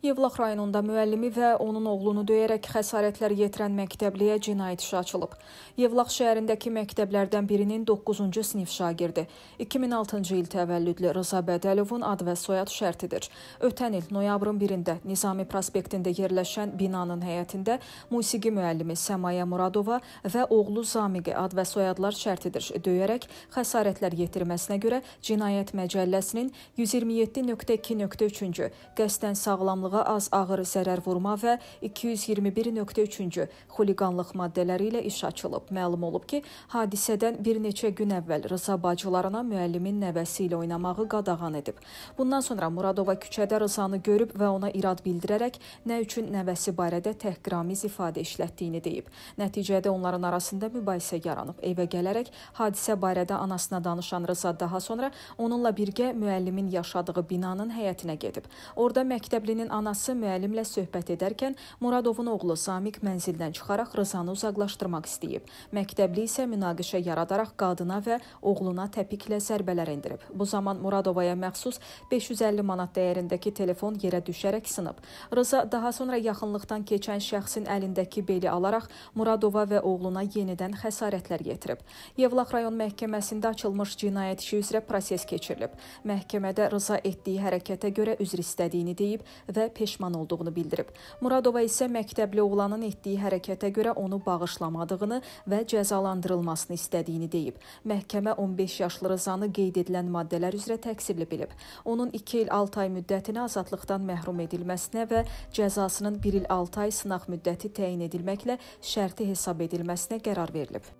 Yevlax rayonunda müəllimi və onun oğlunu döyərək xəsarətlər yetirən məktəbliyə cinayət işi açılıb. Yevlax şəhərindəki məktəblərdən birinin 9-cu sinif şagirdi 2006-cı il təvəllüdlü Rıza Bədəlovun ad və soyad şərtidir. Ötən il noyabrın 1-də Nizami prospektində yerləşən binanın həyətində musiqi müəllimi Səmaya Muradova və oğlu Zamiqi ad və soyadlar şərtidir döyərək xəsarətlər yetirməsinə görə cinayət məcəlləsinin 127.2.3-cü qəsdən sağlamlıq sağlamlığa az ağır zərər vurma və 221.3-cü xuliqanlıq maddələri ilə iş açılıb. Məlum olub ki, hadisədən bir neçə gün əvvəl Rıza bacılarına müəllimin nəvəsi ilə oynamağı qadağan edib. Bundan sonra Muradova küçədə Rızanı görüb və ona irad bildirərək nə üçün nəvəsi barədə təhqiramiz ifadə işlətdiyini deyib. Nəticədə onların arasında mübahisə yaranıb. Evə gələrək hadisə barədə anasına danışan Rıza daha sonra onunla birgə müəllimin yaşadığı binanın həyətinə gedib. Orda məktəblinin anası müəllimlə söhbət edərkən Muradovun oğlu Samiq mənzildən çıxaraq Rızanı uzaqlaşdırmaq istəyib. Məktəbli isə münaqişə yaradaraq qadına və oğluna təpiklə zərbələr endirib. Bu zaman Muradovaya məxsus 550 manat dəyərindəki telefon yerə düşərək sınıb. Rıza daha sonra yaxınlıqdan keçən şəxsin əlindəki beli alaraq Muradova və oğluna yenidən xəsarətlər yetirib. Yevlax rayon məhkəməsində açılmış cinayət işi üzrə proses keçirilib. Məhkəmədə Rıza etdiyi hərəkətə görə üzr istədiyini deyib və peşman olduğunu bildirib. Muradova isə məktəbli oğlanın etdiyi hərəkətə görə onu bağışlamadığını və cəzalandırılmasını istədiyini deyib. Məhkəmə 15 yaşlı Rızanı qeyd edilən maddələr üzrə təqsirli bilib. Onun 2 il 6 ay müddətinə azadlıqdan məhrum edilməsinə və cəzasının 1 il 6 ay sınaq müddəti təyin edilməklə şərti hesab edilməsinə qərar verilib.